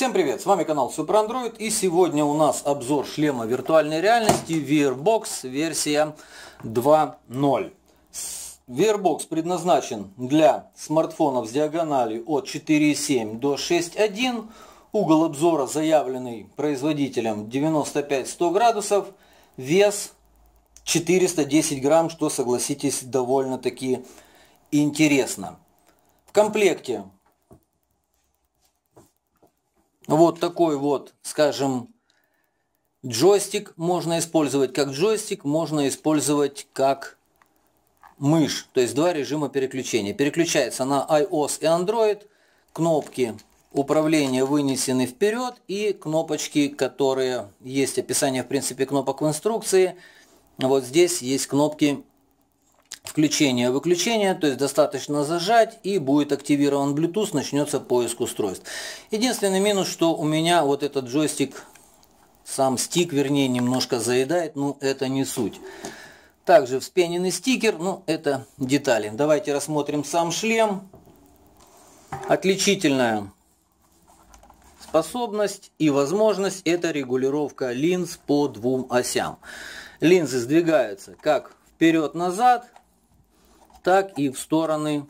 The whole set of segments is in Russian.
Всем привет, с вами канал Супер Android и сегодня у нас обзор шлема виртуальной реальности VRBox версия 2.0. VRBox предназначен для смартфонов с диагональю от 4.7 до 6.1. Угол обзора заявленный производителем 95-100 градусов. Вес 410 грамм, что согласитесь довольно-таки интересно. В комплекте ну, вот такой вот, скажем, джойстик можно использовать как джойстик, можно использовать как мышь. То есть два режима переключения. Переключается на iOS и Android. Кнопки управления вынесены вперед и кнопочки, которые есть описание в принципе кнопок в инструкции. Вот здесь есть кнопки включение-выключение, то есть достаточно зажать и будет активирован Bluetooth, начнется поиск устройств. Единственный минус, что у меня вот этот джойстик, сам стик, вернее, немножко заедает, но это не суть. Также вспененный стикер, ну это детали. Давайте рассмотрим сам шлем. Отличительная способность и возможность это регулировка линз по двум осям. Линзы сдвигаются как вперед-назад, так и в стороны,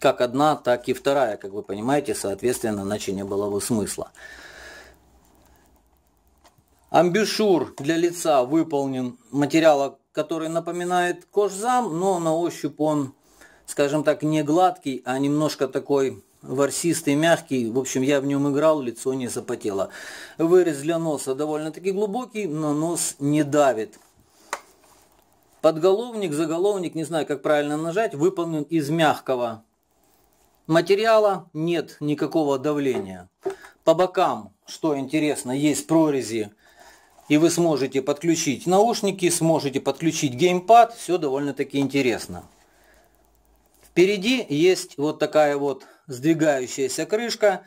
как одна, так и вторая, как вы понимаете, соответственно, иначе не было бы смысла. Амбишур для лица выполнен материала, который напоминает кожзам, но на ощупь он, скажем так, не гладкий, а немножко такой ворсистый, мягкий. В общем, я в нем играл, лицо не запотело. Вырез для носа довольно-таки глубокий, но нос не давит. Подголовник, заголовник, не знаю, как правильно нажать, выполнен из мягкого материала, нет никакого давления. По бокам, что интересно, есть прорези, и вы сможете подключить наушники, сможете подключить геймпад, все довольно-таки интересно. Впереди есть вот такая вот сдвигающаяся крышка,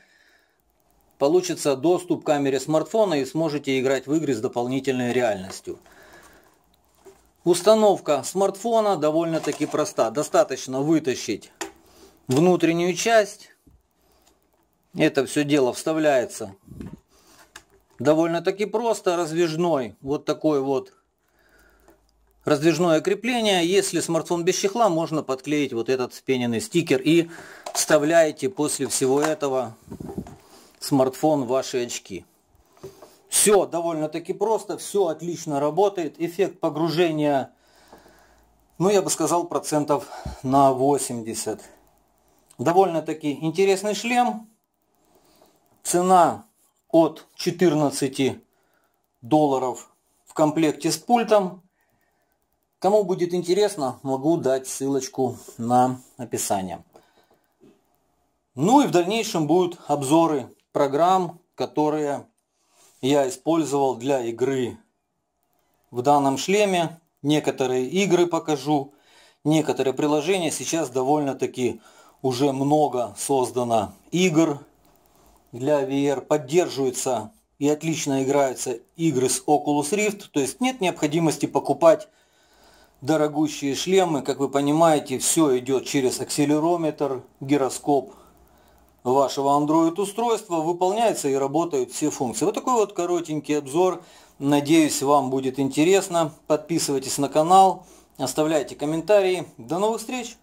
получится доступ к камере смартфона и сможете играть в игры с дополнительной реальностью. Установка смартфона довольно-таки проста. Достаточно вытащить внутреннюю часть. Это все дело вставляется довольно-таки просто. Раздвижной вот такой вот раздвижное крепление. Если смартфон без чехла, можно подклеить вот этот впененный стикер и вставляете после всего этого смартфон в ваши очки. Все довольно-таки просто, все отлично работает. Эффект погружения, ну я бы сказал, процентов на 80. Довольно-таки интересный шлем. Цена от 14 долларов в комплекте с пультом. Кому будет интересно, могу дать ссылочку на описание. Ну и в дальнейшем будут обзоры программ, которые я использовал для игры. В данном шлеме некоторые игры покажу, некоторые приложения. Сейчас довольно-таки уже много создано игр для VR. Поддерживаются и отлично играются игры с Oculus Rift. То есть нет необходимости покупать дорогущие шлемы. Как вы понимаете, все идет через акселерометр, гироскоп, вашего Android устройства выполняются и работают все функции. Вот такой вот коротенький обзор. Надеюсь, вам будет интересно. Подписывайтесь на канал, оставляйте комментарии. До новых встреч!